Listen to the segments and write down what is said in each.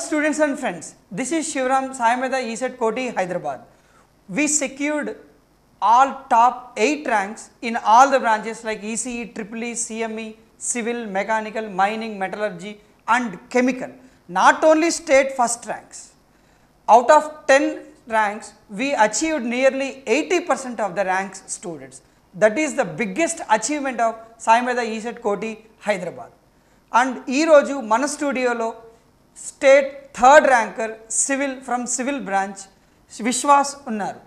students and friends, this is Shivram Saimeda ESET Koti, Hyderabad. We secured all top 8 ranks in all the branches like ECE, EEE, CME, Civil, Mechanical, Mining, Metallurgy and Chemical. Not only state first ranks, out of 10 ranks, we achieved nearly 80% of the ranks students. That is the biggest achievement of Saimeda ESET Koti, Hyderabad. And and ఈరోజు studio స్టూడియోలో state third ranker civil from civil branch Vishwas ఉన్నారు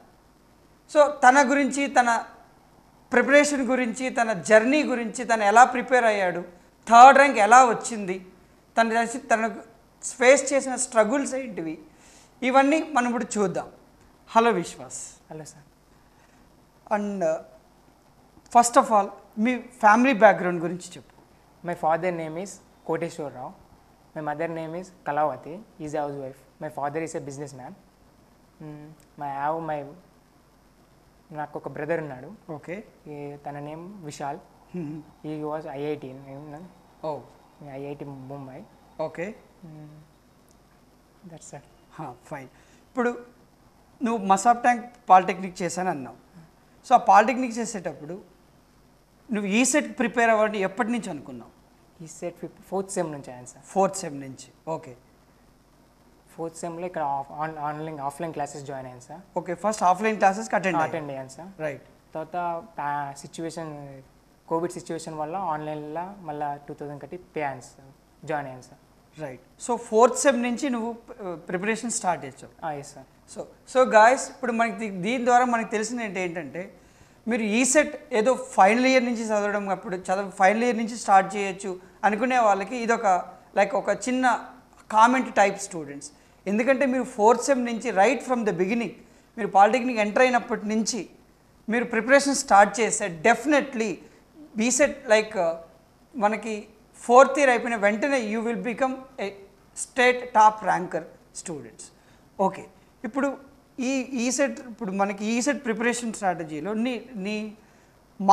so తన గురించి తన preparation గురించి తన journey గురించి తను ఎలా ప్రిపేర్ అయ్యాడు థర్డ్ ర్యాంక్ ఎలా వచ్చింది తన తన ఫేస్ చేసిన స్ట్రగుల్స్ ఏంటివి ఇవన్నీ మనం ఇప్పుడు చూద్దాం hello Vishwas hello sir and first of all మీ ఫ్యామిలీ బ్యాక్గ్రౌండ్ గురించి చెప్పు my father name is Koteswararao mother name is Kalavathi is house wife my father is a business man my have my నాకు ఒక బ్రదర్ ఉన్నాడు ఓకే తన name Vishal he was IIT oh IIT Mumbai okay that's sir fine ఇప్పుడు నువ్వు Masab tank polytechnic చేశాను అన్నావు so ఆ polytechnic చేసేటప్పుడు నువ్వు ఈ సెట్ ప్రిపేర్ అవ్వాలని ఎప్పటి నుంచి అనుకున్నావు ఈ సెట్ ఫిఫ్త్ ఫోర్త్ సెమ్ నుంచి ఆయన సార్ ఫోర్త్ సెమ్ నుంచి ఓకే ఫోర్త్ సెమ్లో ఇక్కడ on online offline classes join అయ్యాను sir okay first offline classes attend attend అయ్యాను సార్ రైట్ తర్వాత సిచ్యువేషన్ కోవిడ్ సిచ్యువేషన్ వల్ల ఆన్లైన్లో మళ్ళీ టూ థౌజండ్ కట్టి పే అయ్యాను సార్ జాయిన్ అయ్యాను sir right so fourth sem నుంచి నువ్వు ప్రిపరేషన్ స్టార్ట్ చేసావు yes sir so so guys ఇప్పుడు మనకి దీని ద్వారా మనకి తెలిసింది ఏంటంటే మీరు ఈ e సెట్ ఏదో ఫైనల్ ఇయర్ నుంచి చదవడం అప్పుడు చదవ ఫైనల్ ఇయర్ నుంచి స్టార్ట్ చేయొచ్చు అనుకునే వాళ్ళకి ఇదొక లైక్ ఒక చిన్న కామెంట్ టైప్ స్టూడెంట్స్ ఎందుకంటే మీరు ఫోర్త్ సెమ్ నుంచి రైట్ ఫ్రమ్ ద బిగినింగ్ మీరు పాలిటెక్నిక్ ఎంటర్ అయినప్పటి నుంచి మీరు ప్రిపరేషన్ స్టార్ట్ చేస్తే డెఫినెట్లీ బీసెట్ లైక్ మనకి ఫోర్త్ ఇయర్ అయిపోయిన వెంటనే you will become a state top ranker students okay ఇప్పుడు ఈ ఈ సెట్ ఇప్పుడు మనకి ఈ సెట్ ప్రిపరేషన్ స్ట్రాటజీలో నీ నీ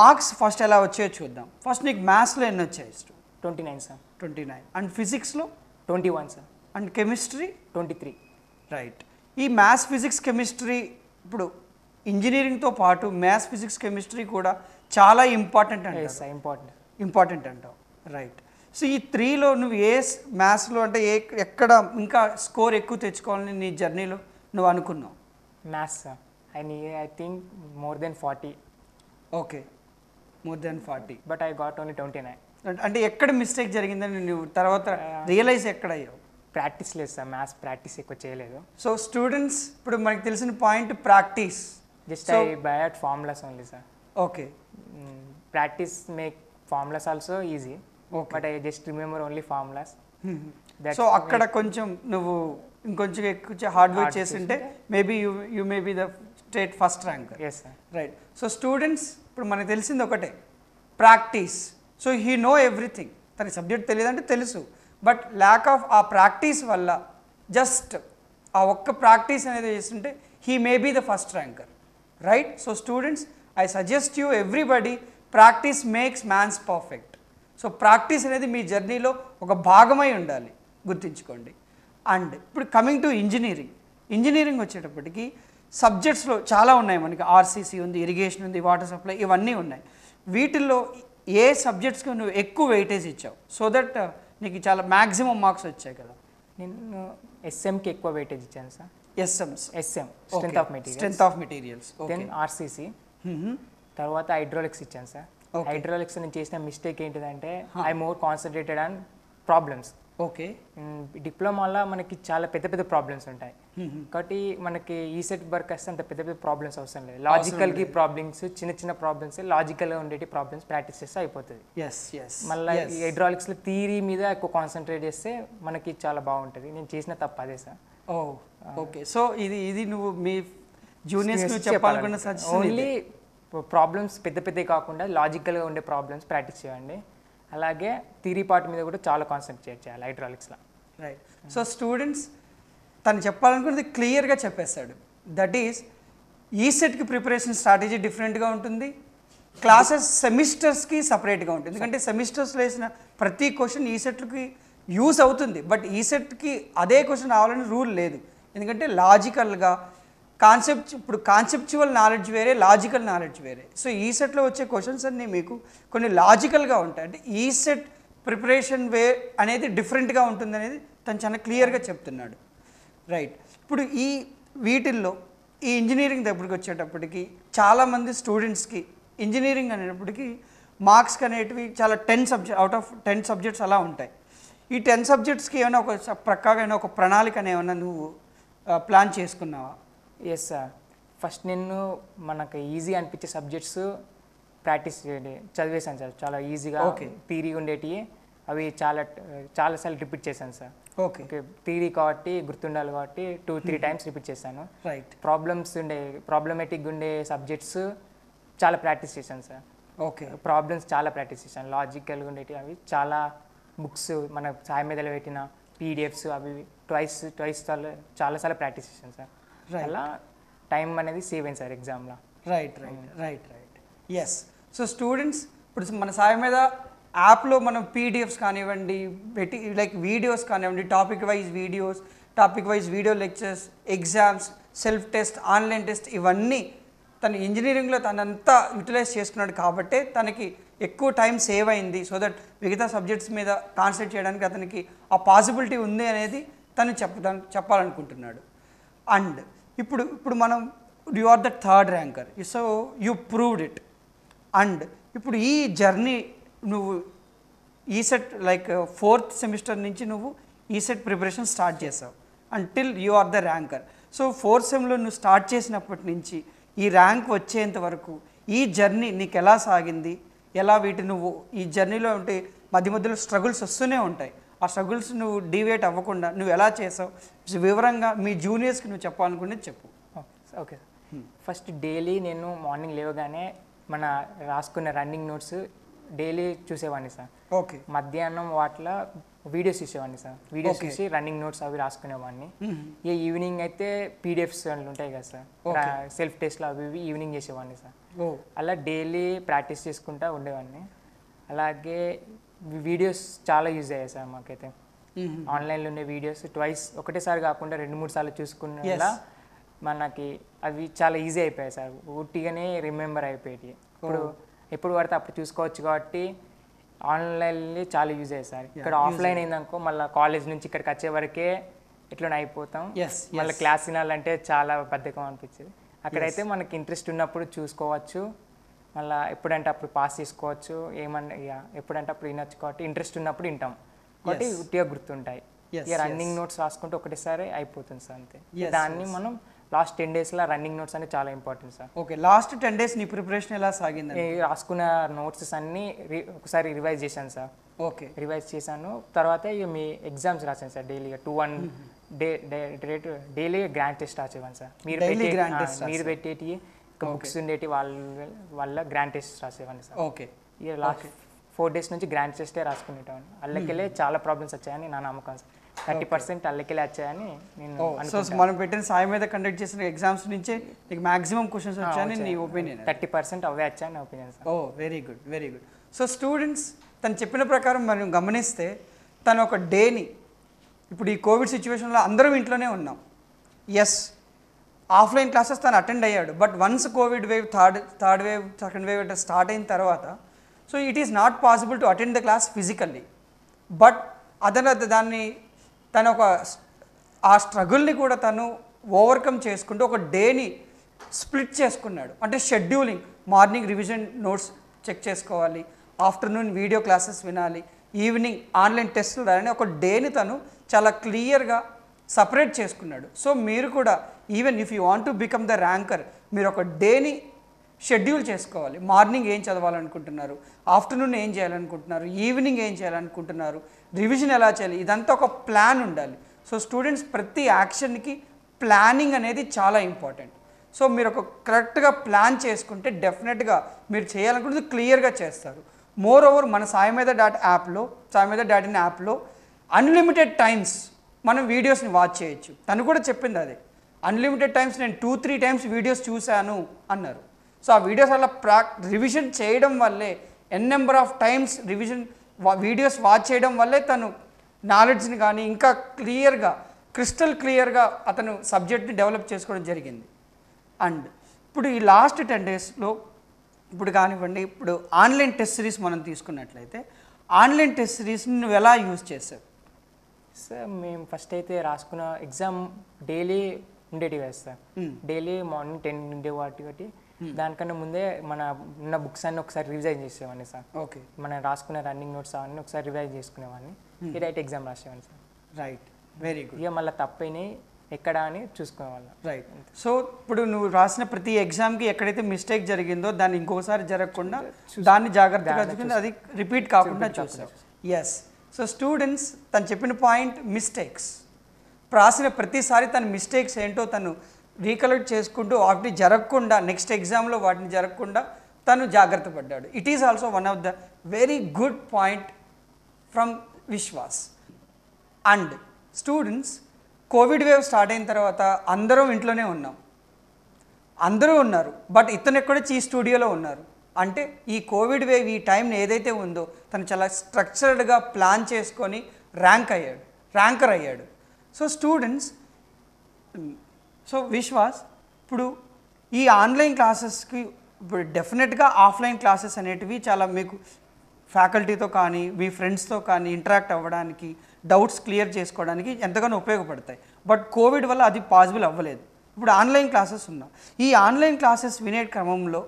మార్క్స్ ఫస్ట్ ఎలా వచ్చాయో చూద్దాం ఫస్ట్ నీకు మ్యాథ్స్లో ఎన్ని వచ్చాయి twenty nine sir twenty nine and ఫిజిక్స్లో twenty one sir and chemistry twenty three right ఈ మ్యాథ్స్ ఫిజిక్స్ కెమిస్ట్రీ ఇప్పుడు ఇంజనీరింగ్తో పాటు మ్యాథ్స్ ఫిజిక్స్ కెమిస్ట్రీ కూడా చాలా ఇంపార్టెంట్ అంటే ఇంపార్టెంట్ ఇంపార్టెంట్ అంటావు రైట్ సో ఈ త్రీలో నువ్వు ఏ మ్యాథ్స్లో అంటే ఏ ఎక్కడ ఇంకా స్కోర్ ఎక్కువ తెచ్చుకోవాలని నీ జర్నీలో నువ్వు అనుకున్నావు మ్యాథ్స్ సార్ ఐ నీ I think more than forty okay more than forty but I got only twenty nine అంటే ఎక్కడ మిస్టేక్ జరిగిందని నువ్వు తర్వాత రియలైజ్ ఎక్కడ అయ్యావు ప్రాక్టీస్ లేదు సార్ మ్యాథ్స్ ప్రాక్టీస్ ఎక్కువ చేయలేదు సో స్టూడెంట్స్ ఇప్పుడు మనకు తెలిసిన point practice just I byheart formulas only sir okay practice make formulas also easy but I just remember only formulas so అక్కడ కొంచెం నువ్వు ఇంకొంచెం ఎక్కువ హార్డ్ వర్క్ చేస్తుంటే maybe you you may be the state first rank yes sir right so students ఇప్పుడు మనకు తెలిసింది ఒకటే practice so he know everything తనకి సబ్జెక్ట్ తెలియదంటే తెలుసు బట్ ల్యాక్ ఆఫ్ ఆ ప్రాక్టీస్ వల్ల జస్ట్ ఆ ఒక్క ప్రాక్టీస్ అనేది చేస్తుంటే he may be the first ranker right so students I suggest you everybody practice makes mans perfect so practice అనేది మీ జర్నీలో ఒక భాగమై ఉండాలి గుర్తుంచుకోండి అండ్ ఇప్పుడు కమింగ్ టు ఇంజనీరింగ్ ఇంజనీరింగ్ వచ్చేటప్పటికి సబ్జెక్ట్స్లో చాలా ఉన్నాయి మనకి ఆర్సీసీ ఉంది ఇరిగేషన్ ఉంది వాటర్ సప్లై ఇవన్నీ ఉన్నాయి వీటిల్లో ఏ సబ్జెక్ట్స్కి నువ్వు ఎక్కువ వెయిటేజ్ ఇచ్చావు సో దట్ uh, నీకు చాలా మ్యాక్సిమం మార్క్స్ వచ్చాయి కదా నేను ఎస్ఎంకి uh, ఎక్కువ వెయిటేజ్ ఇచ్చాను సార్ SMs SM strength of material strength of materials then RCC తర్వాత హైడ్రాలిక్స్ ఇచ్చాను సార్ హైడ్రాలిక్స్ నేను చేసిన మిస్టేక్ ఏంటిదంటే I more concentrated on problems okay డిప్లొమాలో మనకి చాలా పెద్ద పెద్ద ప్రాబ్లమ్స్ ఉంటాయి కాబట్టి మనకి ఈ సెట్ వర్క్ వస్తే అంత పెద్ద పెద్ద ప్రాబ్లమ్స్ అవసరం లేదు లాజికల్ కి ప్రాబ్లమ్స్ చిన్న చిన్న ప్రాబ్లమ్స్ గా ఉండేటి ప్రాబ్లమ్స్ ప్రాక్టీస్ చేస్తే అయిపోతుంది ఎస్ ఎస్ మళ్ళీ హైడ్రాలిక్స్లో థియరీ మీద ఎక్కువ కాన్సన్ట్రేట్ చేస్తే మనకి చాలా బాగుంటుంది నేను చేసిన తప్ప అదే సార్ ఓ ఓకే సో ఇది ఇది నువ్వు మీ జూనియర్స్ చెప్పాలనుకున్న ఓన్లీ ప్రాబ్లమ్స్ పెద్ద పెద్దవి కాకుండా లాజికల్ గా ఉండే ప్రాబ్లమ్స్ ప్రాక్టీస్ చేయండి అలాగే థియరీ పార్ట్ మీద కూడా చాలా కాన్సన్ట్రేట్ చేయాలి హైడ్రాలిక్స్లో రైట్ సో స్టూడెంట్స్ తను చెప్పాలనుకున్నది క్లియర్గా చెప్పేశాడు దట్ ఈస్ ఈసెట్కి ప్రిపరేషన్ స్ట్రాటజీ డిఫరెంట్గా ఉంటుంది క్లాసెస్ సెమిస్టర్స్కి సపరేట్గా ఉంటుంది ఎందుకంటే సెమిస్టర్స్లో వేసిన ప్రతి క్వశ్చన్ సెట్కి యూస్ అవుతుంది బట్ ఈసెట్కి అదే క్వశ్చన్ రావాలని రూల్ లేదు ఎందుకంటే లాజికల్గా కాన్సెప్ట్ ఇప్పుడు కాన్సెప్చువల్ నాలెడ్జ్ వేరే లాజికల్ నాలెడ్జ్ వేరే సో ఈ సెట్లో వచ్చే క్వశ్చన్స్ అన్నీ మీకు కొన్ని లాజికల్గా ఉంటాయి అంటే ఈ సెట్ ప్రిపరేషన్ వే అనేది డిఫరెంట్గా ఉంటుంది అనేది తను చాలా క్లియర్గా చెప్తున్నాడు రైట్ ఇప్పుడు ఈ వీటిల్లో ఈ ఇంజనీరింగ్ దగ్గరికి వచ్చేటప్పటికి చాలామంది స్టూడెంట్స్కి ఇంజనీరింగ్ అనేటప్పటికీ మార్క్స్ అనేటివి చాలా ten subject out of ten subjects అలా ఉంటాయి ఈ టెన్ సబ్జెక్ట్స్కి ఏమైనా ఒక ప్రక్కగా ఒక ప్రణాళిక ఏమైనా నువ్వు ప్లాన్ చేసుకున్నావా ఎస్ సార్ ఫస్ట్ నేను మనకు ఈజీ అనిపించే సబ్జెక్ట్స్ ప్రాక్టీస్ చదివేశాను సార్ చాలా ఈజీగా ఓకే థీరీ ఉండేటివి అవి చాలా చాలాసార్లు రిపీట్ చేశాను సార్ ఓకే థీరీ కాబట్టి గుర్తుండాలి కాబట్టి two three hmm. Times repeat చేశాను రైట్ ప్రాబ్లమ్స్ ఉండే ప్రాబ్లమేటిక్ ఉండే సబ్జెక్ట్స్ చాలా ప్రాక్టీస్ చేశాను సార్ ఓకే ప్రాబ్లమ్స్ చాలా ప్రాక్టీస్ చేశాను లాజికల్గా ఉండేవి అవి చాలా బుక్స్ మన సాయం మీద పెట్టిన పీడిఎఫ్స్ అవి ట్వైస్ ట్వైస్ చాలా చాలాసార్లు ప్రాక్టీస్ చేశాను సార్ అలా టైం అనేది సేవ్ అయింది సార్ ఎగ్జామ్లో right right right right yes so students ఇప్పుడు మన సాయం మీద యాప్లో మనం పీడిఎఫ్స్ కానివ్వండి పెట్టి లైక్ వీడియోస్ కానివ్వండి topic wise videos topic wise video lectures exams self test online test ఇవన్నీ తను ఇంజనీరింగ్లో తనంతా యూటిలైజ్ చేసుకున్నాడు కాబట్టే తనకి ఎక్కువ టైం సేవ్ అయింది సో దట్ మిగతా సబ్జెక్ట్స్ మీద కాన్సన్ట్రేట్ చేయడానికి అతనికి ఆ పాసిబిలిటీ ఉంది అనేది తను చెప్ప చెప్పాలనుకుంటున్నాడు అండ్ ఇప్పుడు ఇప్పుడు మనం you are the third ranker so you proved it and ఇప్పుడు ఈ జర్నీ నువ్వు ఈసెట్ లైక్ ఫోర్త్ సెమిస్టర్ నుంచి నువ్వు ఈసెట్ ప్రిపరేషన్ స్టార్ట్ చేసావు until you are the ranker so fourth సెమ్లో నువ్వు స్టార్ట్ చేసినప్పటి నుంచి ఈ ర్యాంక్ వచ్చేంత వరకు ఈ జర్నీ నీకు ఎలా సాగింది ఎలా వీటి నువ్వు ఈ జర్నీలో ఉంటే మధ్య మధ్యలో స్ట్రగుల్స్ వస్తూనే ఉంటాయి ఆ స్ట్రగుల్స్ నువ్వు డివేట్ అవ్వకుండా నువ్వు ఎలా చేసావు వివరంగా మీ జూనియర్స్కి నువ్వు చెప్పాలనుకునేది చెప్పు ఓకే ఫస్ట్ డైలీ నేను మార్నింగ్ లేవగానే మన రాసుకున్న రన్నింగ్ నోట్స్ డైలీ చూసేవాడిని సార్ ఓకే మధ్యాహ్నం వాటిలో వీడియోస్ చూసేవాడిని సార్ వీడియోస్ చూసి రన్నింగ్ నోట్స్ అవి రాసుకునేవాడిని ఈ ఈవినింగ్ అయితే పీడిఎఫ్స్ ఉంటాయి కదా సార్ సెల్ఫ్ టెస్ట్లు అవి ఇవి ఈవినింగ్ చేసేవాడిని సార్ అలా డైలీ ప్రాక్టీస్ చేసుకుంటా ఉండేవాడిని అలాగే వీడియోస్ చాలా యూజ్ అయ్యాయి సార్ మాకైతే ఆన్లైన్లో ఉండే వీడియోస్ ట్వైస్ ఒకటేసారి కాకుండా రెండు మూడు సార్లు చూసుకునేలా మనకి అవి చాలా ఈజీ అయిపోయాయి సార్ ఉట్టిగానే రిమెంబర్ అయిపోయాయి ఇప్పుడు ఎప్పుడు పడితే అప్పుడు చూసుకోవచ్చు కాబట్టి ఆన్లైన్లో చాలా యూజ్ చేస్తారు సార్ ఇక్కడ ఆఫ్లైన్ అయిందనుకో మళ్ళీ కాలేజ్ నుంచి ఇక్కడికి వచ్చే వరకే ఎట్లా అయిపోతాం మళ్ళీ క్లాస్ తినాలంటే చాలా బద్దకం అనిపించేది అక్కడైతే మనకి ఇంట్రెస్ట్ ఉన్నప్పుడు చూసుకోవచ్చు మళ్ళీ ఎప్పుడంటే అప్పుడు పాస్ చేసుకోవచ్చు ఏమన్నా ఇక ఎప్పుడంటే అప్పుడు వినొచ్చు కాబట్టి ఇంట్రెస్ట్ ఉన్నప్పుడు వింటాం కాబట్టి ఉట్టిగా గుర్తుంటాయి ఇక రన్నింగ్ నోట్స్ రాసుకుంటే ఒకటేసారి అయిపోతుంది సార్ అంతే దాన్ని మనం లాస్ట్ టెన్ డేస్లో రన్నింగ్ నోట్స్ అనేది చాలా important sir okay last ten days నీ ప్రిపరేషన్ ఎలా సాగింది రాసుకున్న నోట్స్ అన్ని ఒకసారి రివైజ్ చేశాను సార్ ఓకే రివైజ్ చేశాను తర్వాత ఇక మీ ఎగ్జామ్స్ రాసాను సార్ డైలీగా two one day daily grand test రాసేవాను సార్ మీరు మీరు పెట్టేటి బుక్స్ ఉండేటి వాళ్ళ వాళ్ళ గ్రాండ్ టెస్ట్ రాసేవాడిని సార్ ఓకే ఇక లాస్ట్ ఫోర్ డేస్ నుంచి గ్రాండ్ టెస్టే రాసుకునేటవాడిని అల్లకెళ్ళే చాలా ప్రాబ్లమ్స్ వచ్చాయని నా నమ్మకం సార్ థర్టీ పర్సెంట్ అల్లకెళ్ళి వచ్చాయని నేను సో oh, మనం పెట్టిన సాయం మీద కండక్ట్ చేసిన ఎగ్జామ్స్ నుంచే నీకు మాక్సిమం క్వశ్చన్స్ ah, వచ్చాయని నీ ఒపీనియన్ థర్టీ పర్సెంట్ అవే వచ్చాయని opinion oh very good very good so students తను చెప్పిన ప్రకారం మనం గమనిస్తే తను ఒక డేని ఇప్పుడు ఈ కోవిడ్ సిచ్యువేషన్లో అందరం ఇంట్లోనే ఉన్నాం ఎస్ ఆఫ్లైన్ క్లాసెస్ తను అటెండ్ అయ్యాడు but once COVID wave third third wave second wave అంటే స్టార్ట్ అయిన తర్వాత so it is not possible to attend the class physically but అదన దాన్ని తన ఒక ఆ స్ట్రగుల్ని కూడా తను ఓవర్కమ్ చేసుకుంటూ ఒక డేని స్ప్లిట్ చేసుకున్నాడు అంటే scheduling morning revision notes check చేసుకోవాలి ఆఫ్టర్నూన్ వీడియో క్లాసెస్ వినాలి ఈవినింగ్ ఆన్లైన్ టెస్టులు రాయని ఒక డేని తను చాలా క్లియర్గా సపరేట్ చేసుకున్నాడు సో మీరు కూడా even if you want to become the ranker మీరు ఒక డేని షెడ్యూల్ చేసుకోవాలి మార్నింగ్ ఏం చదవాలనుకుంటున్నారు ఆఫ్టర్నూన్ ఏం చేయాలనుకుంటున్నారు ఈవినింగ్ ఏం చేయాలనుకుంటున్నారు రివిజన్ ఎలా చేయాలి ఇదంతా ఒక ప్లాన్ ఉండాలి సో స్టూడెంట్స్ ప్రతి యాక్షన్కి ప్లానింగ్ అనేది చాలా ఇంపార్టెంట్ సో మీరు ఒక కరెక్ట్గా ప్లాన్ చేసుకుంటే డెఫినెట్గా మీరు చేయాలనుకుంటుంది క్లియర్గా చేస్తారు మోర్ ఓవర్ మన సాయమేద డాట్ యాప్లో సాయమేద డాట్ ఇన్ యాప్లో అన్లిమిటెడ్ టైమ్స్ మనం వీడియోస్ని వాచ్ చేయొచ్చు తను కూడా చెప్పింది అదే అన్లిమిటెడ్ టైమ్స్ నేను టూ త్రీ టైమ్స్ వీడియోస్ చూశాను అన్నారు సో ఆ వీడియోస్ వల్ల ప్రా రివిజన్ చేయడం వల్లే n number of times revision videos watch చేయడం వల్లే తను నాలెడ్జ్ని కానీ ఇంకా క్లియర్గా క్రిస్టల్ క్లియర్గా అతను సబ్జెక్ట్ని డెవలప్ చేసుకోవడం జరిగింది అండ్ ఇప్పుడు ఈ లాస్ట్ టెన్ డేస్లో ఇప్పుడు కానివ్వండి ఇప్పుడు ఆన్లైన్ టెస్ట్ సిరీస్ మనం తీసుకున్నట్లయితే ఆన్లైన్ టెస్ట్ సిరీస్ని నువ్వు ఎలా యూజ్ చేసావు సార్ మేము ఫస్ట్ అయితే రాసుకున్న ఎగ్జామ్ డైలీ ఉండేటివి సార్ డైలీ మార్నింగ్ టెన్ ఉండే వాటి Hmm. దానికన్నా ముందే మన ఉన్న బుక్స్ అన్ని ఒకసారి రివైజ్ చేసేవాడిని సార్ ఓకే మనం రాసుకున్న రన్నింగ్ నోట్స్ అవన్నీ ఒకసారి రివైజ్ చేసుకునేవాడిని hmm. ఈ రైట్ ఎగ్జామ్ రాసేవాడిని సార్ రైట్ వెరీ గుడ్ ఇక మళ్ళీ తప్పైనాయి ఎక్కడ అని చూసుకునేవాళ్ళం రైట్ సో ఇప్పుడు నువ్వు రాసిన ప్రతి ఎగ్జామ్కి ఎక్కడైతే మిస్టేక్ జరిగిందో దాన్ని ఇంకోసారి జరగకుండా దాన్ని జాగ్రత్తగా చూసుకుని అది రిపీట్ కాకుండా చూసావు ఎస్ సో స్టూడెంట్స్ తను చెప్పిన పాయింట్ మిస్టేక్స్ రాసిన ప్రతిసారి తన మిస్టేక్స్ ఏంటో తను రీకలెక్ట్ చేసుకుంటూ వాటిని జరగకుండా నెక్స్ట్ ఎగ్జామ్లో వాటిని జరగకుండా తను జాగ్రత్త పడ్డాడు it is also one of the very good point from Vishwas and students COVID wave start అయిన తర్వాత అందరం ఇంట్లోనే ఉన్నాం అందరూ ఉన్నారు బట్ ఇతను ఎక్కడ చీ స్టూడియోలో ఉన్నారు అంటే ఈ కోవిడ్ వేవ్ ఈ టైం ఏదైతే ఉందో తను చాలా స్ట్రక్చర్డ్గా ప్లాన్ చేసుకొని ర్యాంక్ అయ్యాడు ర్యాంకర్ అయ్యాడు సో స్టూడెంట్స్ సో విశ్వాస్ ఇప్పుడు ఈ ఆన్లైన్ క్లాసెస్కి ఇప్పుడు డెఫినెట్గా ఆఫ్లైన్ క్లాసెస్ అనేటివి చాలా మీకు ఫ్యాకల్టీతో కానీ మీ ఫ్రెండ్స్తో కానీ ఇంటరాక్ట్ అవ్వడానికి డౌట్స్ క్లియర్ చేసుకోవడానికి ఎంతగానో ఉపయోగపడతాయి బట్ కోవిడ్ వల్ల అది పాసిబుల్ అవ్వలేదు ఇప్పుడు ఆన్లైన్ క్లాసెస్ ఉన్నా ఈ ఆన్లైన్ క్లాసెస్ వినే క్రమంలో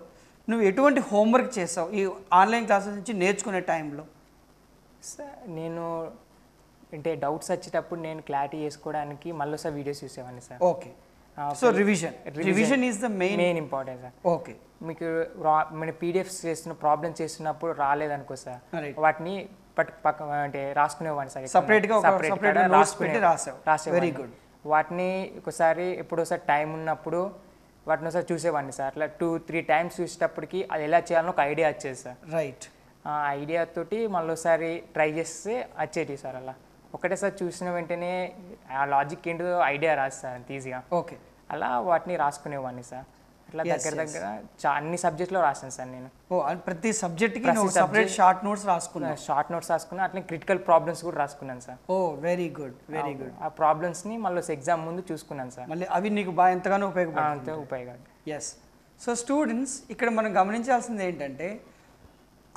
నువ్వు ఎటువంటి హోంవర్క్ చేసావు ఈ ఆన్లైన్ క్లాసెస్ నుంచి నేర్చుకునే టైంలో సార్ నేను అంటే డౌట్స్ వచ్చేటప్పుడు నేను క్లారిటీ చేసుకోవడానికి మళ్ళీ సార్ వీడియోస్ చూసేవాడిని sir okay so revision revision is the main main important sir okay మీకు రా మన పీడిఎఫ్స్ చేస్తున్న ప్రాబ్లమ్ చేస్తున్నప్పుడు రాలేదనుకో సార్ వాటిని పట్టు పక్క అంటే రాసుకునేవాడిని సార్ సపరేట్గా సపరేట్ రాసుకునే రాసావు రాసే వెరీ గుడ్ వాటిని ఒకసారి సార్ టైం ఉన్నప్పుడు వాటిని ఒకసారి చూసేవాడిని సార్ అట్లా టూ త్రీ టైమ్స్ చూసేటప్పటికి అది ఎలా చేయాలని ఒక ఐడియా వచ్చేది సార్ రైట్ ఆ ఐడియా తోటి మళ్ళీ ఒకసారి ట్రై చేస్తే వచ్చేది సార్ అలా ఒకటేసారి చూసిన వెంటనే ఆ లాజిక్ ఏంటో ఐడియా అంత ఈజీగా ఓకే అలా వాటిని రాసుకునేవాడిని సార్ అట్లా దగ్గర దగ్గర అన్ని సబ్జెక్ట్లో రాసాను సార్ నేను ప్రతి సబ్జెక్ట్కి సపరేట్ షార్ట్ నోట్స్ రాసుకున్నాను షార్ట్ నోట్స్ రాసుకున్నా అట్లనే క్రిటికల్ ప్రాబ్లమ్స్ కూడా రాసుకున్నాను sir oh very good very good ఆ ప్రాబ్లమ్స్ని మళ్ళీ ఎగ్జామ్ ముందు చూసుకున్నాను సార్ మళ్ళీ అవి నీకు బాగా ఎంతగానో ఉపయోగపడుతుంది ఉపయోగం ఎస్ సో స్టూడెంట్స్ ఇక్కడ మనం గమనించాల్సింది ఏంటంటే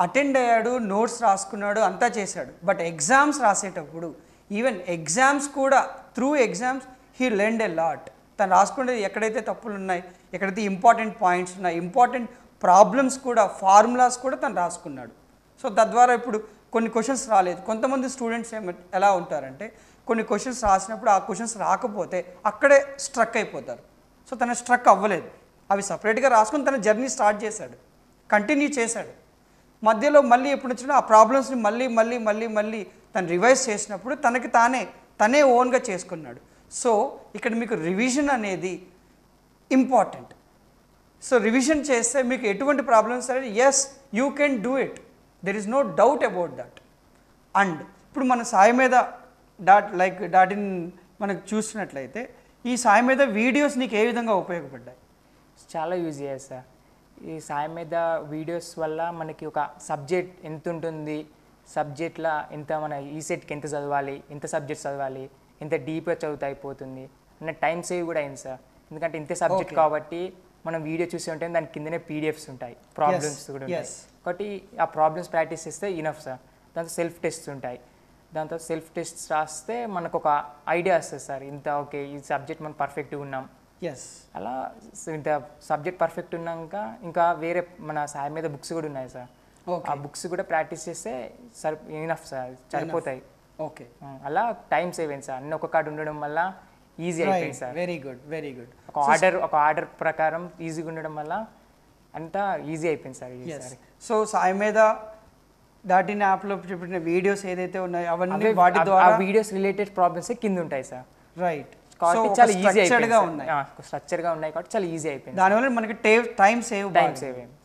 అటెండ్ అయ్యాడు నోట్స్ రాసుకున్నాడు అంతా చేశాడు బట్ ఎగ్జామ్స్ రాసేటప్పుడు ఈవెన్ ఎగ్జామ్స్ కూడా through exams he lend a lot తను రాసుకునేది ఎక్కడైతే తప్పులు ఉన్నాయి ఎక్కడైతే ఇంపార్టెంట్ పాయింట్స్ ఉన్నాయి ఇంపార్టెంట్ ప్రాబ్లమ్స్ కూడా ఫార్ములాస్ కూడా తను రాసుకున్నాడు సో తద్వారా ఇప్పుడు కొన్ని క్వశ్చన్స్ రాలేదు కొంతమంది స్టూడెంట్స్ ఏమ ఎలా ఉంటారంటే కొన్ని క్వశ్చన్స్ రాసినప్పుడు ఆ క్వశ్చన్స్ రాకపోతే అక్కడే స్ట్రక్ అయిపోతారు సో తన స్ట్రక్ అవ్వలేదు అవి సపరేట్గా రాసుకొని తన జర్నీ స్టార్ట్ చేశాడు కంటిన్యూ చేశాడు మధ్యలో మళ్ళీ ఎప్పుడు వచ్చినా ఆ ప్రాబ్లమ్స్ని మళ్ళీ మళ్ళీ మళ్ళీ మళ్ళీ తను రివైజ్ చేసినప్పుడు తనకి తానే తనే ఓన్గా చేసుకున్నాడు సో ఇక్కడ మీకు రివిజన్ అనేది ఇంపార్టెంట్ సో రివిజన్ చేస్తే మీకు ఎటువంటి ప్రాబ్లమ్స్ అనేది yes you can do it there is no doubt about that and ఇప్పుడు మన సాయి మీద డాట్ లైక్ డాట్ ఇన్ మనకు చూసినట్లయితే ఈ సాయి మీద వీడియోస్ నీకు ఏ విధంగా ఉపయోగపడ్డాయి చాలా యూజ్ అయ్యాయి సార్ ఈ సాయి మీద వీడియోస్ వల్ల మనకి ఒక సబ్జెక్ట్ ఎంత ఉంటుంది సబ్జెక్ట్ల ఎంత మన ఈసెట్కి ఎంత చదవాలి ఎంత సబ్జెక్ట్ చదవాలి ఎంత డీప్గా చదువుతా అయిపోతుంది అన్న టైం సేవ్ కూడా అయింది సార్ ఎందుకంటే ఇంతే సబ్జెక్ట్ కాబట్టి మనం వీడియో చూసి ఉంటే దాని కిందనే పీడిఎఫ్స్ ఉంటాయి ప్రాబ్లమ్స్ కూడా ఉంటాయి కాబట్టి ఆ ప్రాబ్లమ్స్ ప్రాక్టీస్ చేస్తే ఇనఫ్ సార్ దాంతో సెల్ఫ్ టెస్ట్స్ ఉంటాయి దాంతో సెల్ఫ్ టెస్ట్స్ రాస్తే మనకు ఒక ఐడియా వస్తుంది సార్ ఇంత ఓకే ఈ సబ్జెక్ట్ మనం పర్ఫెక్ట్గా ఉన్నాం ఎస్ అలా ఇంత సబ్జెక్ట్ పర్ఫెక్ట్ ఉన్నాక ఇంకా వేరే మన సాయి మీద బుక్స్ కూడా ఉన్నాయి సార్ ఆ బుక్స్ కూడా ప్రాక్టీస్ చేస్తే సరి సార్ సరిపోతాయి ఓకే అలా టైం సేవ్ అయింది సార్ అన్ని ఒక కార్డు ఉండడం వల్ల ఈజీ అయిపోయింది sir very good very good ఒక ఆర్డర్ ఒక ఆర్డర్ ప్రకారం ఈజీగా ఉండడం వల్ల అంతా ఈజీ అయిపోయింది సార్ సో సాయి మీద దాటిన యాప్లో చూపించిన వీడియోస్ ఏదైతే ఉన్నాయో అవన్నీ వాటి ద్వారా వీడియోస్ రిలేటెడ్ ప్రాబ్లమ్స్ కింద ఉంటాయి సార్ రైట్ కాబట్టి చాలా ఈజీ స్ట్రక్చర్గా ఉన్నాయి స్ట్రక్చర్గా ఉన్నాయి కాబట్టి చాలా ఈజీ అయిపోయింది దానివల్ల మనకి టైం సేవ్ టైం సేవ్ అయింది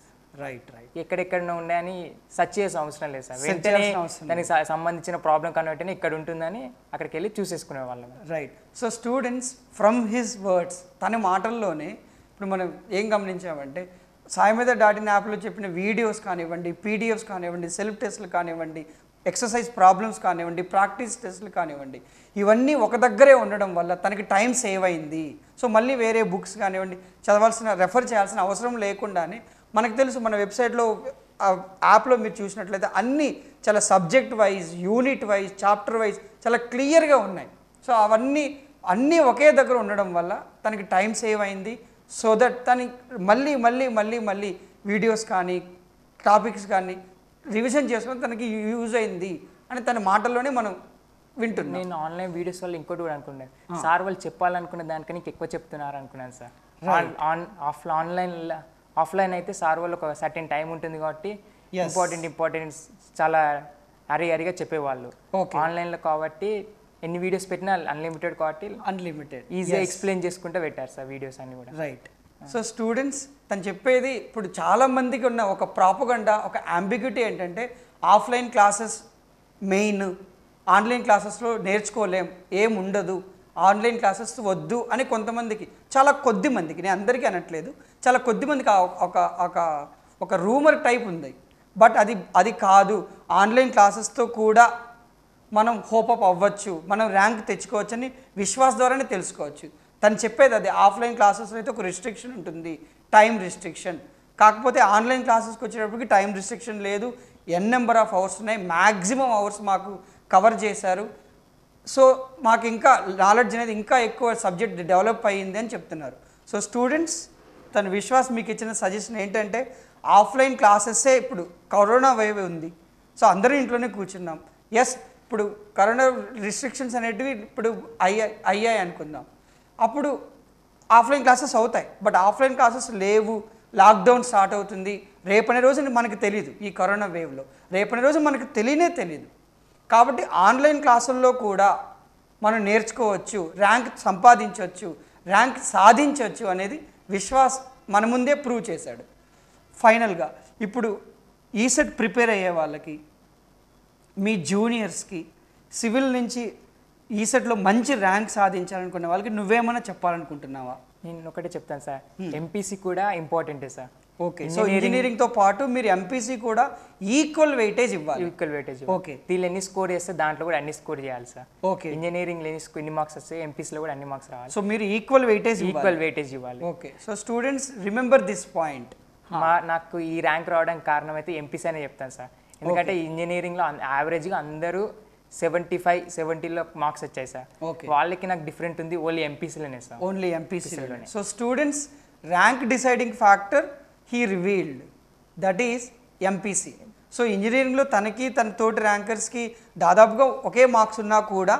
రైట్ రైట్ ఎక్కడెక్కడ ఉన్నాయని సర్చ్ చేసే అవసరం లేదు సార్ వెంటనే దానికి సంబంధించిన ప్రాబ్లం కనుక ఇక్కడ ఉంటుందని అక్కడికి వెళ్ళి చూసేసుకునే వాళ్ళం right so students from his words తన మాటల్లోనే ఇప్పుడు మనం ఏం గమనించామంటే సాయి మీద ఇన్ యాప్లో చెప్పిన వీడియోస్ కానివ్వండి పీడిఎఫ్స్ కానివ్వండి సెల్ఫ్ టెస్ట్లు కానివ్వండి ఎక్సర్సైజ్ ప్రాబ్లమ్స్ కానివ్వండి ప్రాక్టీస్ టెస్ట్లు కానివ్వండి ఇవన్నీ ఒక దగ్గరే ఉండడం వల్ల తనకి టైం సేవ్ అయింది సో మళ్ళీ వేరే బుక్స్ కానివ్వండి చదవాల్సిన రెఫర్ చేయాల్సిన అవసరం లేకుండానే మనకు తెలుసు మన వెబ్సైట్లో యాప్లో మీరు చూసినట్లయితే అన్నీ చాలా subject wise unit wise chapter wise చాలా క్లియర్గా ఉన్నాయి సో అవన్నీ అన్నీ ఒకే దగ్గర ఉండడం వల్ల తనకి టైం సేవ్ అయింది సో దట్ తను మళ్ళీ మళ్ళీ మళ్ళీ మళ్ళీ వీడియోస్ కానీ టాపిక్స్ కానీ రివిజన్ చేసుకొని తనకి యూజ్ అయింది అని తన మాటల్లోనే మనం వింటున్నాం నేను ఆన్లైన్ వీడియోస్ వల్ల ఇంకోటి కూడా అనుకున్నాను సార్ వాళ్ళు చెప్పాలనుకున్న దానికని ఎక్కువ చెప్తున్నారు అనుకున్నాను sir on off online offline అయితే సార్ వాళ్ళు ఒక సర్టెన్ టైం ఉంటుంది కాబట్టి ఇంపార్టెంట్ ఇంపార్టెంట్ చాలా అరీ అరిగా చెప్పేవాళ్ళు ఆన్లైన్లో కాబట్టి ఎన్ని వీడియోస్ పెట్టినా అన్లిమిటెడ్ కాబట్టి అన్లిమిటెడ్ ఈజీగా ఎక్స్ప్లెయిన్ చేసుకుంటే పెట్టారు సార్ వీడియోస్ అన్ని కూడా రైట్ సో స్టూడెంట్స్ తను చెప్పేది ఇప్పుడు చాలా మందికి ఉన్న ఒక ప్రాపగండ ఒక అంబిగ్యూటీ ఏంటంటే ఆఫ్లైన్ క్లాసెస్ మెయిన్ ఆన్లైన్ క్లాసెస్లో నేర్చుకోలేం ఏం ఉండదు ఆన్లైన్ క్లాసెస్ వద్దు అని కొంతమందికి చాలా కొద్ది మందికి నేను అందరికీ అనట్లేదు చాలా కొద్ది మందికి ఒక ఒక ఒక రూమర్ టైప్ ఉంది బట్ అది అది కాదు ఆన్లైన్ క్లాసెస్తో కూడా మనం హోప్అప్ అవ్వచ్చు మనం ర్యాంక్ తెచ్చుకోవచ్చు అని విశ్వాస ద్వారానే తెలుసుకోవచ్చు తను చెప్పేది అది ఆఫ్లైన్ క్లాసెస్లో అయితే ఒక రిస్ట్రిక్షన్ ఉంటుంది టైం రిస్ట్రిక్షన్ కాకపోతే ఆన్లైన్ క్లాసెస్కి వచ్చేటప్పటికి టైం రిస్ట్రిక్షన్ లేదు ఎన్ నెంబర్ ఆఫ్ అవర్స్ ఉన్నాయి మ్యాక్సిమం అవర్స్ మాకు కవర్ చేశారు సో మాకు ఇంకా నాలెడ్జ్ అనేది ఇంకా ఎక్కువ సబ్జెక్ట్ డెవలప్ అయ్యింది అని చెప్తున్నారు సో స్టూడెంట్స్ తన విశ్వాస్ మీకు ఇచ్చిన సజెషన్ ఏంటంటే ఆఫ్లైన్ క్లాసెస్సే ఇప్పుడు కరోనా వైవ్ ఉంది సో అందరూ ఇంట్లోనే కూర్చున్నాం ఎస్ ఇప్పుడు కరోనా రిస్ట్రిక్షన్స్ అనేటివి ఇప్పుడు అయ్యాయి అయ్యాయి అనుకుందాం అప్పుడు ఆఫ్లైన్ క్లాసెస్ అవుతాయి బట్ ఆఫ్లైన్ క్లాసెస్ లేవు లాక్డౌన్ స్టార్ట్ అవుతుంది రేపనే రోజు మనకు తెలియదు ఈ కరోనా వేవ్లో రేపనే రోజు మనకు తెలియనే తెలియదు కాబట్టి ఆన్లైన్ క్లాసుల్లో కూడా మనం నేర్చుకోవచ్చు ర్యాంక్ సంపాదించవచ్చు ర్యాంక్ సాధించవచ్చు అనేది విశ్వాస్ మన ముందే ప్రూవ్ చేశాడు ఫైనల్గా ఇప్పుడు ఈసెట్ e ప్రిపేర్ అయ్యే వాళ్ళకి మీ జూనియర్స్కి సివిల్ నుంచి ఈసెట్లో e మంచి ర్యాంక్ సాధించాలనుకునే వాళ్ళకి నువ్వేమైనా చెప్పాలనుకుంటున్నావా నేను ఒకటే చెప్తాను సార్ ఎంపీసీ hmm. కూడా ఇంపార్టెంటే సార్ ఓకే సో ఇంజనీరింగ్ తో పాటు మీరు ఎంపీసీ కూడా ఈక్వల్ వెయిటేజ్ ఇవ్వాలి ఈక్వల్ వెయిటేజ్ ఓకే దీని ఎన్ని స్కోర్ చేస్తే దాంట్లో కూడా అన్ని స్కోర్ చేయాలి సార్ ఓకే ఇంజనీరింగ్ ఎన్ని ఎన్ని మార్క్స్ వస్తాయి లో కూడా అన్ని మార్క్స్ రావాలి సో మీరు ఈక్వల్ వెయిటేజ్ ఈక్వల్ వెయిటేజ్ ఇవ్వాలి okay so students remember this point మా నాకు ఈ ర్యాంక్ రావడానికి కారణం అయితే ఎంపీసీ అనే చెప్తాను సార్ ఎందుకంటే ఇంజనీరింగ్ యావరేజ్ యావరేజ్గా అందరూ సెవెంటీ ఫైవ్ సెవెంటీలో మార్క్స్ వచ్చాయి సార్ వాళ్ళకి నాకు డిఫరెంట్ ఉంది ఓన్లీ ఎంపీసీలోనే సార్ ఓన్లీ ఎంపీసీలోనే so students rank deciding factor he revealed that is MPC so ఇంజనీరింగ్లో తనకి తన తోటి ర్యాంకర్స్కి దాదాపుగా ఒకే మార్క్స్ ఉన్నా కూడా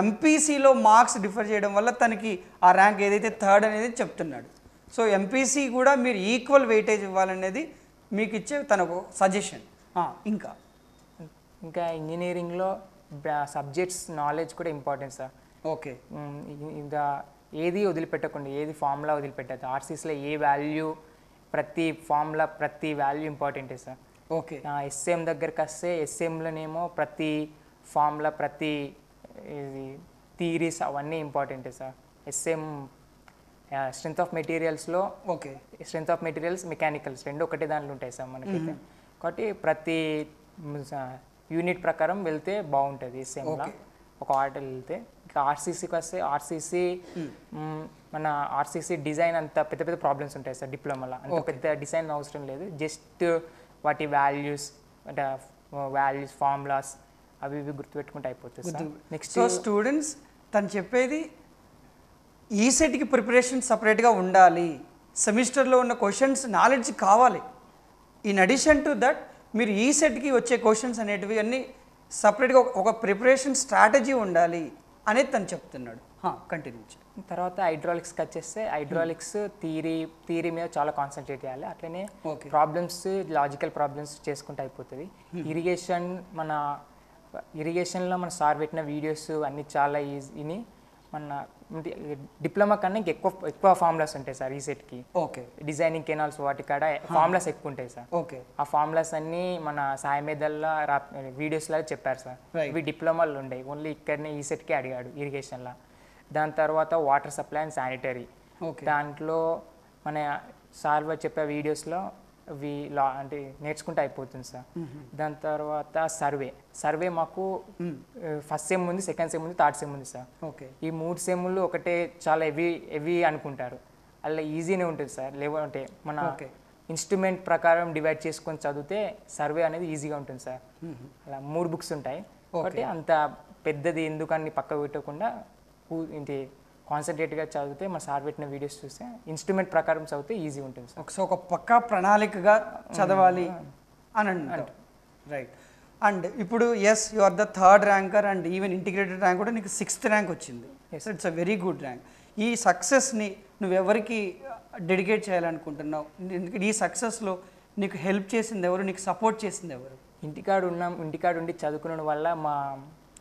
ఎంపీసీలో మార్క్స్ డిఫర్ చేయడం వల్ల తనకి ఆ ర్యాంక్ ఏదైతే థర్డ్ అనేది చెప్తున్నాడు సో ఎంపీసీ కూడా మీరు ఈక్వల్ వెయిటేజ్ ఇవ్వాలనేది మీకు ఇచ్చే తనకు సజెషన్ ఇంకా ఇంకా ఇంజనీరింగ్లో సబ్జెక్ట్స్ నాలెడ్జ్ కూడా ఇంపార్టెంట్ సార్ ఓకే ఇంకా ఏది వదిలిపెట్టకుండా ఏది ఫార్ములా వదిలిపెట్టద్దు ఆర్సీస్లో ఏ వాల్యూ ప్రతి ఫామ్లో ప్రతి వాల్యూ ఇంపార్టెంటే సార్ ఓకే ఎస్ఎం దగ్గరికి వస్తే ఎస్ఏంలోనేమో ప్రతి ఫామ్లో ప్రతి ఇది థీరీస్ అవన్నీ ఇంపార్టెంటే సార్ ఎస్ఎం స్ట్రెంత్ ఆఫ్ మెటీరియల్స్లో okay strength of materials mechanicals రెండు ఒకటే దాంట్లో ఉంటాయి సార్ మనకి కాబట్టి ప్రతి యూనిట్ ప్రకారం వెళ్తే బాగుంటుంది ఎస్ఏంలో ఒక ఆర్డర్ వెళ్తే ఇట్లా ఆర్సీసీకి వస్తే ఆర్సీసీ hmm. మన ఆర్సీసీ డిజైన్ అంత పెద్ద పెద్ద ప్రాబ్లమ్స్ ఉంటాయి సార్ డిప్లొమాలో అంత పెద్ద డిజైన్ అవసరం లేదు జస్ట్ వాటి వాల్యూస్ అంటే వాల్యూస్ ఫార్ములాస్ అవి ఇవి గుర్తుపెట్టుకుంటే అయిపోతుంది సార్ నెక్స్ట్ స్టూడెంట్స్ తను చెప్పేది ఈ సెట్కి ప్రిపరేషన్ సపరేట్గా ఉండాలి సెమిస్టర్లో ఉన్న క్వశ్చన్స్ నాలెడ్జ్ కావాలి ఇన్ అడిషన్ టు దట్ మీరు ఈ సెట్కి వచ్చే క్వశ్చన్స్ అనేటివి అన్నీ సపరేట్గా ఒక ప్రిపరేషన్ స్ట్రాటజీ ఉండాలి అనేది తను చెప్తున్నాడు కంటిన్యూ తర్వాత హైడ్రాలిక్స్కి వచ్చేస్తే హైడ్రాలిక్స్ hmm. థీరీ థీరీ మీద చాలా కాన్సన్ట్రేట్ చేయాలి అట్లనే ప్రాబ్లమ్స్ లాజికల్ ప్రాబ్లమ్స్ చేసుకుంటూ అయిపోతుంది ఇరిగేషన్ మన ఇరిగేషన్లో మన సార్ పెట్టిన వీడియోస్ అన్నీ చాలా ఈజీని మన డిప్లొమా కన్నా ఎక్కువ ఎక్కువ ఫార్ములాస్ ఉంటాయి సార్ ఈ కి ఓకే డిజైనింగ్ కెనాల్స్ వాటి కాడ ఫార్ములాస్ ఎక్కువ ఉంటాయి సార్ ఓకే ఆ ఫార్ములాస్ అన్ని మన సాయి మీదల్లా వీడియోస్ లాగా చెప్పారు సార్ ఇవి డిప్లొమాలు ఉన్నాయి ఓన్లీ ఇక్కడనే ఈ కి అడిగాడు లా దాని తర్వాత వాటర్ సప్లై అండ్ శానిటరీ దాంట్లో మన సార్ చెప్పే వీడియోస్లో వి లా అంటే నేర్చుకుంటే అయిపోతుంది సార్ దాని తర్వాత సర్వే సర్వే మాకు ఫస్ట్ సెమ్ ఉంది సెకండ్ సెమ్ ఉంది థర్డ్ సెమ్ ఉంది సార్ ఓకే ఈ మూడు సెమ్లు ఒకటే చాలా హెవీ హెవీ అనుకుంటారు అలా ఈజీనే ఉంటుంది సార్ లేవంటే మన ఇన్స్ట్రుమెంట్ ప్రకారం డివైడ్ చేసుకొని చదివితే సర్వే అనేది ఈజీగా ఉంటుంది సార్ అలా మూడు బుక్స్ ఉంటాయి ఒకటి అంత పెద్దది ఎందుకని పక్క పెట్టకుండా ఇంటి కాన్సన్ట్రేట్గా చదివితే మా సార్ పెట్టిన వీడియోస్ చూస్తే ఇన్స్ట్రుమెంట్ ప్రకారం చదివితే ఈజీ ఉంటుంది సార్ సో ఒక పక్కా ప్రణాళికగా చదవాలి mm-hmm. అని అంటారు రైట్ అండ్ ఇప్పుడు yes you are the third ranker and even integrated rank కూడా నీకు సిక్స్త్ ర్యాంక్ వచ్చింది it's a very good rank ఈ సక్సెస్ని నువ్వు ఎవరికి డెడికేట్ uh, చేయాలనుకుంటున్నావు ఎందుకంటే ఈ సక్సెస్లో నీకు హెల్ప్ చేసింది ఎవరు నీకు సపోర్ట్ చేసింది ఎవరు ఇంటికాడు ఉన్నాం ఇంటికాడు ఉండి చదువుకున్న వల్ల మా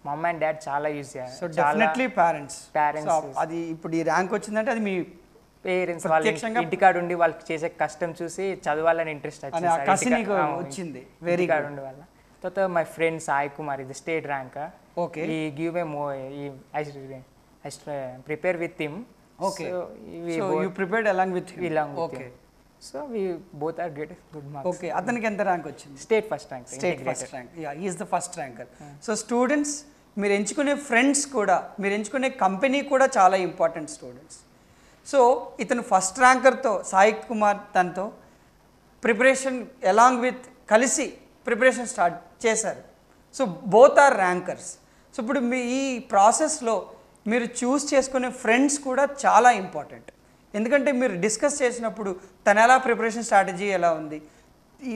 మమ్ అండ్ డాడ్ చాలా యూజ్ చేయాలి సో డెఫినెట్లీ పేరెంట్స్ పేరెంట్స్ అది ఇప్పుడు ఈ ర్యాంక్ వచ్చిందంటే అది మీ పేరెంట్స్ వాళ్ళు ఇంటికాడ ఉండి వాళ్ళకి చేసే కష్టం చూసి చదవాలని ఇంట్రెస్ట్ వచ్చింది వెరీ కాడ ఉండి వాళ్ళ తర్వాత మై ఫ్రెండ్ సాయి కుమార్ ఇది స్టేట్ ర్యాంక్ ఓకే ఈ గివ్ ఏ మో ఈ I prepare with him okay you prepare along with along okay so we both are get good marks okay అతనికి ఎంత ర్యాంక్ వచ్చింది state first rank state first rank yeah is the first ranker so students మీరు ఎంచుకునే friends కూడా మీరు ఎంచుకునే company కూడా చాలా ఇంపార్టెంట్ స్టూడెంట్స్ సో ఇతను ఫస్ట్ ర్యాంకర్తో సాయి కుమార్ తనతో ప్రిపరేషన్ ఎలాంగ్ విత్ కలిసి ప్రిపరేషన్ స్టార్ట్ చేశారు so both are rankers so ఇప్పుడు మీ ఈ ప్రాసెస్లో మీరు చూస్ చేసుకునే ఫ్రెండ్స్ కూడా చాలా ఇంపార్టెంట్ ఎందుకంటే మీరు డిస్కస్ చేసినప్పుడు తన ఎలా ప్రిపరేషన్ స్ట్రాటజీ ఎలా ఉంది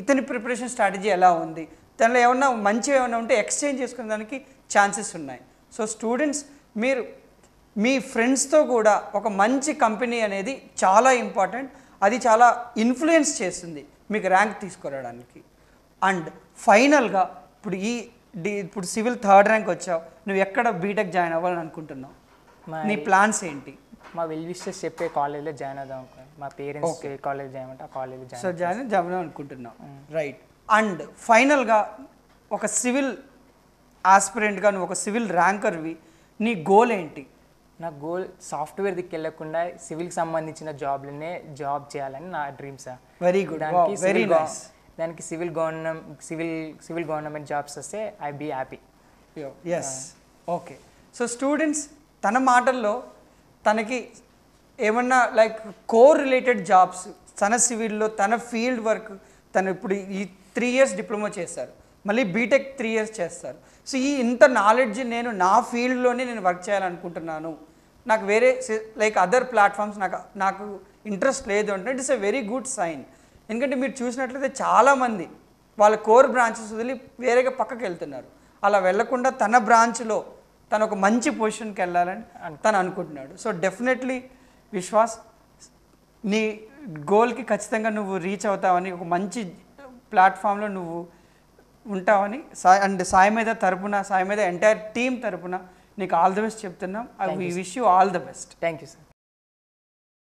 ఇతని ప్రిపరేషన్ స్ట్రాటజీ ఎలా ఉంది తనలో ఏమన్నా మంచి ఏమైనా ఉంటే ఎక్స్చేంజ్ చేసుకునే దానికి ఛాన్సెస్ ఉన్నాయి సో స్టూడెంట్స్ మీరు మీ ఫ్రెండ్స్తో కూడా ఒక మంచి కంపెనీ అనేది చాలా ఇంపార్టెంట్ అది చాలా ఇన్ఫ్లుయెన్స్ చేస్తుంది మీకు ర్యాంక్ తీసుకురావడానికి అండ్ ఫైనల్గా ఇప్పుడు ఈ ఇప్పుడు సివిల్ థర్డ్ ర్యాంక్ వచ్చావు నువ్వు ఎక్కడ బీటెక్ జాయిన్ అవ్వాలని అనుకుంటున్నావు నీ ప్లాన్స్ ఏంటి మా విల్ విషెస్ చెప్పే కాలేజ్లో జాయిన్ అవుదాం అనుకున్నాను మా పేరెంట్స్ కాలేజ్ అంటే ఆ కాలేజ్ సో జాయిన్ జాయిన్ అనుకుంటున్నాం రైట్ అండ్ ఫైనల్గా ఒక సివిల్ ఆస్పిరెంట్గా నువ్వు ఒక సివిల్ ర్యాంకర్వి నీ గోల్ ఏంటి నా గోల్ సాఫ్ట్వేర్ దిక్కు వెళ్ళకుండా సివిల్కి సంబంధించిన జాబ్లనే జాబ్ చేయాలని నా డ్రీమ్ సార్ వెరీ గుడ్ దానికి వెరీ నైస్ దానికి civil government civil civil government jobs వస్తే I be happy yes okay so students తన మాటల్లో తనకి ఏమన్నా లైక్ కోర్ రిలేటెడ్ జాబ్స్ తన సివిల్లో తన ఫీల్డ్ వర్క్ తను ఇప్పుడు ఈ త్రీ ఇయర్స్ డిప్లొమా చేస్తారు మళ్ళీ బీటెక్ త్రీ ఇయర్స్ చేస్తారు సో ఈ ఇంత నాలెడ్జ్ నేను నా ఫీల్డ్లోనే నేను వర్క్ చేయాలనుకుంటున్నాను నాకు వేరే లైక్ అదర్ ప్లాట్ఫామ్స్ నాకు నాకు ఇంట్రెస్ట్ లేదు అంటే it's a very good sign ఎందుకంటే మీరు చూసినట్లయితే చాలామంది వాళ్ళ కోర్ బ్రాంచెస్ వదిలి వేరేగా పక్కకి వెళ్తున్నారు అలా వెళ్లకుండా తన బ్రాంచ్లో తను ఒక మంచి పొజిషన్కి వెళ్ళాలని తను అనుకుంటున్నాడు సో డెఫినెట్లీ విశ్వాస్ నీ గోల్కి ఖచ్చితంగా నువ్వు రీచ్ అవుతావని ఒక మంచి ప్లాట్ఫామ్లో నువ్వు ఉంటావని సాయ్ అండ్ సాయి మీద తరపున సాయి మీద ఎంటైర్ టీం తరపున నీకు ఆల్ ద బెస్ట్ చెప్తున్నాం I wish you all the best thank you sir